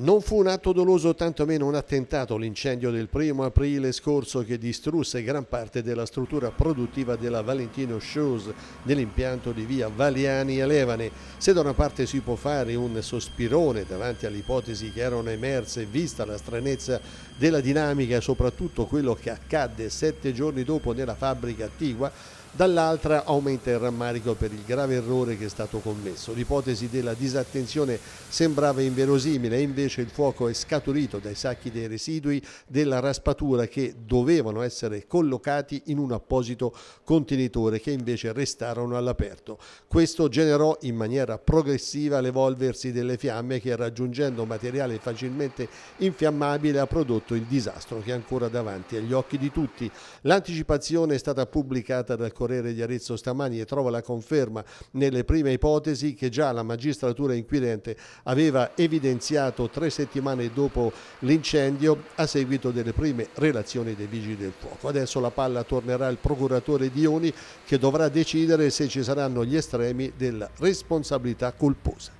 Non fu un atto doloso, tantomeno un attentato, l'incendio del primo aprile scorso che distrusse gran parte della struttura produttiva della Valentino Shows nell'impianto di via Valiani a Levane. Se da una parte si può fare un sospirone davanti alle ipotesi che erano emerse vista la stranezza della dinamica e soprattutto quello che accadde sette giorni dopo nella fabbrica attigua, dall'altra aumenta il rammarico per il grave errore che è stato commesso. L'ipotesi della disattenzione sembrava inverosimile, invece il fuoco è scaturito dai sacchi dei residui della raspatura che dovevano essere collocati in un apposito contenitore che invece restarono all'aperto. Questo generò in maniera progressiva l'evolversi delle fiamme che raggiungendo materiale facilmente infiammabile ha prodotto il disastro che è ancora davanti agli occhi di tutti. L'anticipazione è stata pubblicata dal Corriere Corriere di Arezzo stamani e trova la conferma nelle prime ipotesi che già la magistratura inquirente aveva evidenziato tre settimane dopo l'incendio a seguito delle prime relazioni dei vigili del fuoco. Adesso la palla tornerà al procuratore Dioni che dovrà decidere se ci saranno gli estremi della responsabilità colposa.